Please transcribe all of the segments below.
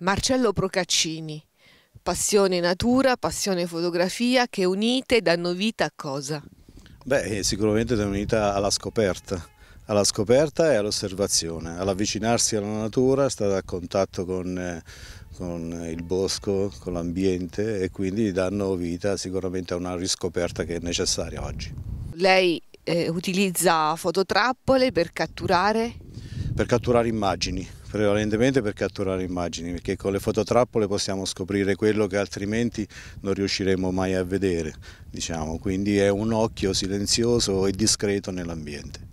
Marcello Procaccini. Passione natura, passione fotografia che unite danno vita a cosa? Beh, eh, sicuramente danno vita alla scoperta, alla scoperta e all'osservazione, all'avvicinarsi alla natura, stare a contatto con, eh, con il bosco, con l'ambiente e quindi danno vita sicuramente a una riscoperta che è necessaria oggi. Lei eh, utilizza fototrappole per catturare? Per catturare immagini prevalentemente per catturare immagini, perché con le fototrappole possiamo scoprire quello che altrimenti non riusciremo mai a vedere, diciamo. quindi è un occhio silenzioso e discreto nell'ambiente.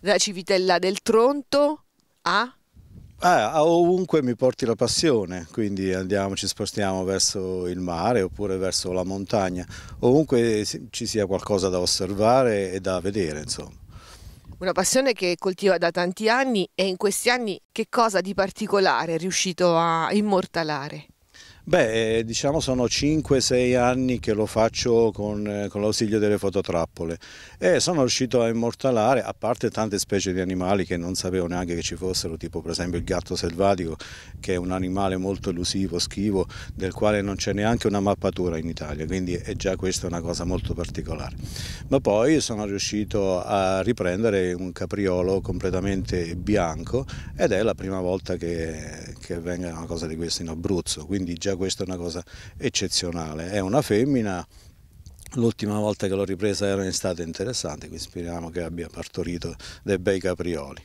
Da Civitella del Tronto a... Ah, ovunque mi porti la passione, quindi andiamo, ci spostiamo verso il mare oppure verso la montagna, ovunque ci sia qualcosa da osservare e da vedere insomma. Una passione che coltiva da tanti anni e in questi anni che cosa di particolare è riuscito a immortalare? Beh, eh, diciamo sono 5-6 anni che lo faccio con, eh, con l'ausilio delle fototrappole e sono riuscito a immortalare, a parte tante specie di animali che non sapevo neanche che ci fossero, tipo per esempio il gatto selvatico, che è un animale molto elusivo, schivo, del quale non c'è neanche una mappatura in Italia, quindi è già questa una cosa molto particolare. Ma poi sono riuscito a riprendere un capriolo completamente bianco ed è la prima volta che, che venga una cosa di questo in Abruzzo, quindi già questa è una cosa eccezionale, è una femmina, l'ultima volta che l'ho ripresa era in estate interessante, quindi speriamo che abbia partorito dei bei caprioli.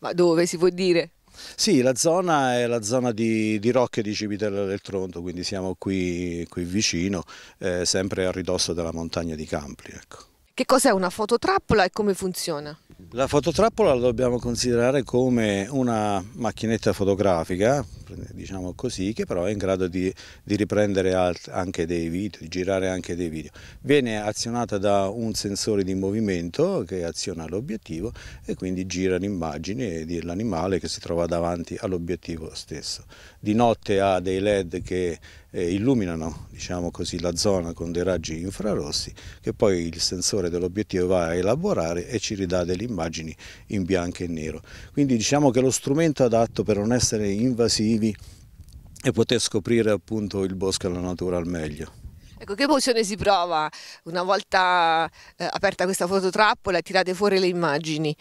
Ma dove si può dire? Sì, la zona è la zona di, di Rocche di Civitella del Tronto, quindi siamo qui, qui vicino, eh, sempre a ridosso della montagna di Campli. Ecco. Che cos'è una fototrappola e come funziona? La fototrappola la dobbiamo considerare come una macchinetta fotografica diciamo così, che però è in grado di, di riprendere anche dei video, di girare anche dei video. Viene azionata da un sensore di movimento che aziona l'obiettivo e quindi gira l'immagine dell'animale che si trova davanti all'obiettivo stesso. Di notte ha dei led che eh, illuminano diciamo così, la zona con dei raggi infrarossi che poi il sensore dell'obiettivo va a elaborare e ci ridà delle immagini in bianco e nero. Quindi diciamo che lo strumento adatto per non essere invasivo vivi e poter scoprire appunto il bosco e la natura al meglio. Ecco, che emozione si prova una volta eh, aperta questa fototrappola e tirate fuori le immagini?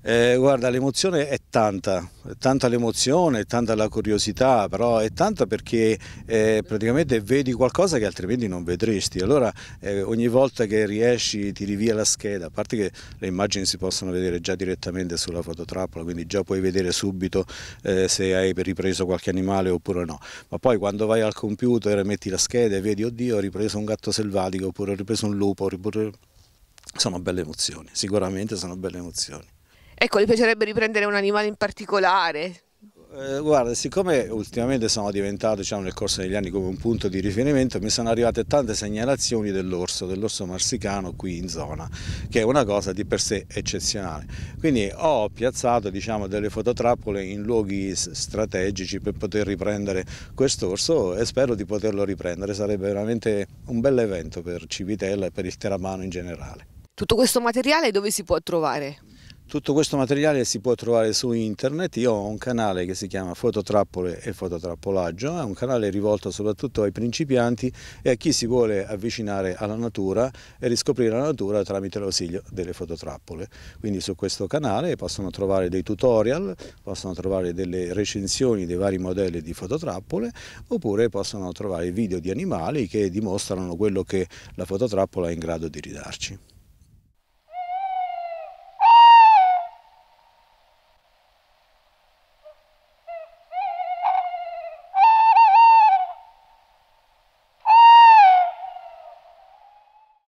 Eh, guarda, l'emozione è tanta, è tanta l'emozione, è tanta la curiosità, però è tanta perché eh, praticamente vedi qualcosa che altrimenti non vedresti. Allora eh, ogni volta che riesci tiri via la scheda, a parte che le immagini si possono vedere già direttamente sulla fototrappola, quindi già puoi vedere subito eh, se hai ripreso qualche animale oppure no. Ma poi quando vai al computer e metti la scheda e vedi, oddio, ho ripreso un gatto selvatico, oppure ho ripreso un lupo, oppure... sono belle emozioni, sicuramente sono belle emozioni. Ecco, le piacerebbe riprendere un animale in particolare? Eh, guarda, siccome ultimamente sono diventato diciamo, nel corso degli anni come un punto di riferimento, mi sono arrivate tante segnalazioni dell'orso, dell'orso marsicano qui in zona, che è una cosa di per sé eccezionale. Quindi ho piazzato diciamo, delle fototrappole in luoghi strategici per poter riprendere quest'orso e spero di poterlo riprendere. Sarebbe veramente un bel evento per Civitella e per il Teramano in generale. Tutto questo materiale dove si può trovare? Tutto questo materiale si può trovare su internet, io ho un canale che si chiama Fototrappole e Fototrappolaggio, è un canale rivolto soprattutto ai principianti e a chi si vuole avvicinare alla natura e riscoprire la natura tramite l'ausilio delle fototrappole. Quindi su questo canale possono trovare dei tutorial, possono trovare delle recensioni dei vari modelli di fototrappole oppure possono trovare video di animali che dimostrano quello che la fototrappola è in grado di ridarci.